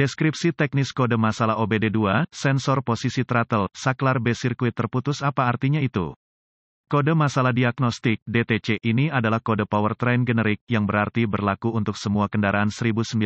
Deskripsi teknis kode masalah OBD2, sensor posisi throttle, saklar B sirkuit terputus apa artinya itu? Kode masalah diagnostik DTC ini adalah kode powertrain generik yang berarti berlaku untuk semua kendaraan 1996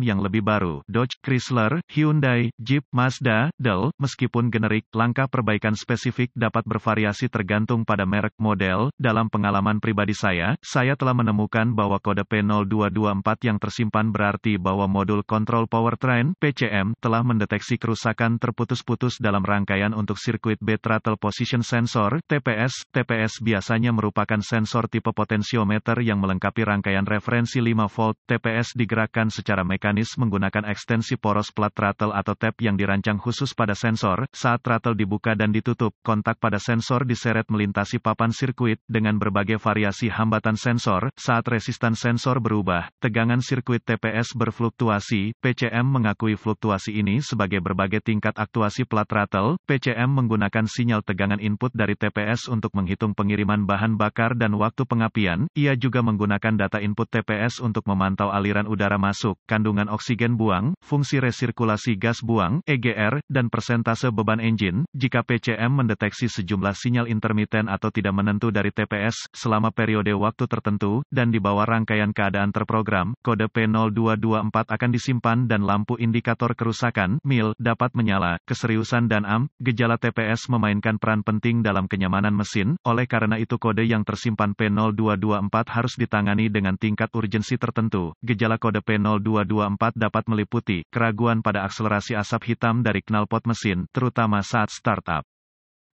yang lebih baru, Dodge, Chrysler, Hyundai, Jeep, Mazda, Dell, meskipun generik, langkah perbaikan spesifik dapat bervariasi tergantung pada merek model. Dalam pengalaman pribadi saya, saya telah menemukan bahwa kode P0224 yang tersimpan berarti bahwa modul kontrol powertrain PCM telah mendeteksi kerusakan terputus-putus dalam rangkaian untuk sirkuit B throttle position sensor TPS TPS biasanya merupakan sensor tipe potensiometer yang melengkapi rangkaian referensi 5 volt. TPS digerakkan secara mekanis menggunakan ekstensi poros plat throttle atau tap yang dirancang khusus pada sensor. Saat throttle dibuka dan ditutup, kontak pada sensor diseret melintasi papan sirkuit dengan berbagai variasi hambatan sensor. Saat resistan sensor berubah, tegangan sirkuit TPS berfluktuasi. PCM mengakui fluktuasi ini sebagai berbagai tingkat aktuasi plat throttle. PCM menggunakan sinyal tegangan input dari TPS untuk menghitung pengiriman bahan bakar dan waktu pengapian, ia juga menggunakan data input TPS untuk memantau aliran udara masuk, kandungan oksigen buang, fungsi resirkulasi gas buang, EGR, dan persentase beban engine. Jika PCM mendeteksi sejumlah sinyal intermiten atau tidak menentu dari TPS selama periode waktu tertentu, dan di bawah rangkaian keadaan terprogram, kode P0224 akan disimpan dan lampu indikator kerusakan, MIL, dapat menyala. Keseriusan dan AM, gejala TPS memainkan peran penting dalam kenyamanan mesin, oleh karena itu kode yang tersimpan P0224 harus ditangani dengan tingkat urgensi tertentu. Gejala kode P0224 dapat meliputi keraguan pada akselerasi asap hitam dari knalpot mesin, terutama saat startup.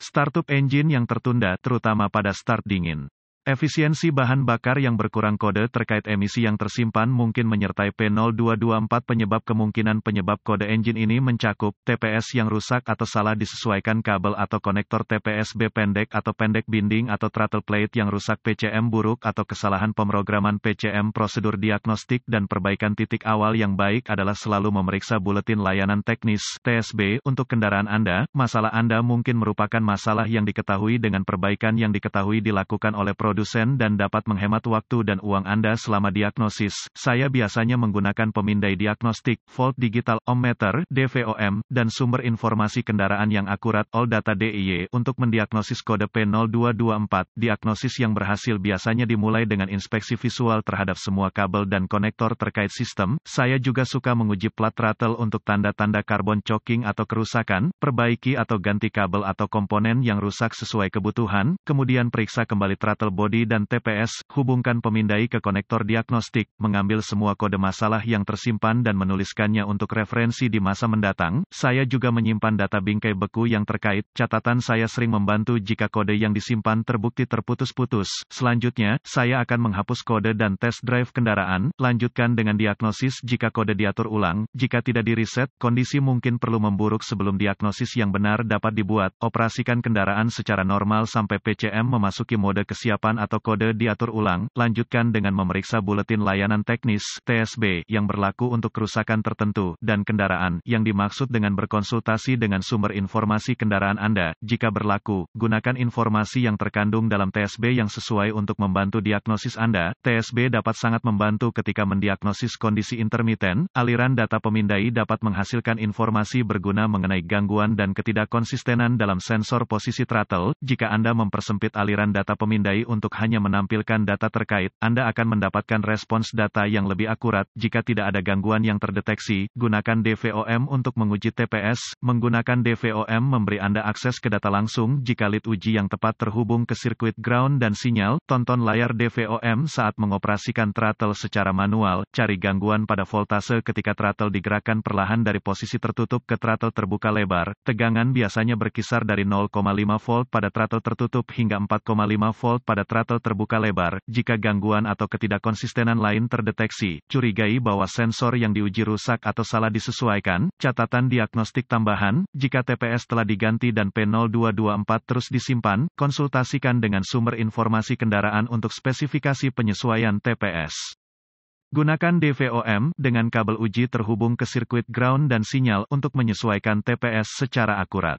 Startup engine yang tertunda, terutama pada start dingin. Efisiensi bahan bakar yang berkurang kode terkait emisi yang tersimpan mungkin menyertai P0224 penyebab kemungkinan penyebab kode engine ini mencakup TPS yang rusak atau salah disesuaikan kabel atau konektor TPSB pendek atau pendek binding atau throttle plate yang rusak PCM buruk atau kesalahan pemrograman PCM prosedur diagnostik dan perbaikan titik awal yang baik adalah selalu memeriksa buletin layanan teknis TSB untuk kendaraan Anda. Masalah Anda mungkin merupakan masalah yang diketahui dengan perbaikan yang diketahui dilakukan oleh pro produsen dan dapat menghemat waktu dan uang Anda selama diagnosis. Saya biasanya menggunakan pemindai diagnostik, volt digital, ohmmeter, DVOM, dan sumber informasi kendaraan yang akurat, all data DIY, untuk mendiagnosis kode P0224. Diagnosis yang berhasil biasanya dimulai dengan inspeksi visual terhadap semua kabel dan konektor terkait sistem. Saya juga suka menguji plat rattle untuk tanda-tanda karbon choking atau kerusakan, perbaiki atau ganti kabel atau komponen yang rusak sesuai kebutuhan, kemudian periksa kembali throttle antibodi dan TPS, hubungkan pemindai ke konektor diagnostik, mengambil semua kode masalah yang tersimpan dan menuliskannya untuk referensi di masa mendatang. Saya juga menyimpan data bingkai beku yang terkait. Catatan saya sering membantu jika kode yang disimpan terbukti terputus-putus. Selanjutnya, saya akan menghapus kode dan tes drive kendaraan. Lanjutkan dengan diagnosis jika kode diatur ulang. Jika tidak diriset, kondisi mungkin perlu memburuk sebelum diagnosis yang benar dapat dibuat. Operasikan kendaraan secara normal sampai PCM memasuki mode kesiapan atau kode diatur ulang, lanjutkan dengan memeriksa buletin layanan teknis TSB yang berlaku untuk kerusakan tertentu dan kendaraan yang dimaksud dengan berkonsultasi dengan sumber informasi kendaraan Anda. Jika berlaku, gunakan informasi yang terkandung dalam TSB yang sesuai untuk membantu diagnosis Anda. TSB dapat sangat membantu ketika mendiagnosis kondisi intermiten. Aliran data pemindai dapat menghasilkan informasi berguna mengenai gangguan dan ketidakkonsistenan dalam sensor posisi throttle. Jika Anda mempersempit aliran data pemindai untuk untuk hanya menampilkan data terkait, Anda akan mendapatkan respons data yang lebih akurat. Jika tidak ada gangguan yang terdeteksi, gunakan DVOM untuk menguji TPS. Menggunakan DVOM memberi Anda akses ke data langsung jika lead uji yang tepat terhubung ke sirkuit ground dan sinyal. Tonton layar DVOM saat mengoperasikan throttle secara manual. Cari gangguan pada voltase ketika throttle digerakkan perlahan dari posisi tertutup ke throttle terbuka lebar. Tegangan biasanya berkisar dari 0,5 volt pada throttle tertutup hingga 4,5 volt pada retrato terbuka lebar, jika gangguan atau ketidakkonsistenan lain terdeteksi, curigai bahwa sensor yang diuji rusak atau salah disesuaikan, catatan diagnostik tambahan, jika TPS telah diganti dan P0224 terus disimpan, konsultasikan dengan sumber informasi kendaraan untuk spesifikasi penyesuaian TPS. Gunakan DVOM dengan kabel uji terhubung ke sirkuit ground dan sinyal untuk menyesuaikan TPS secara akurat.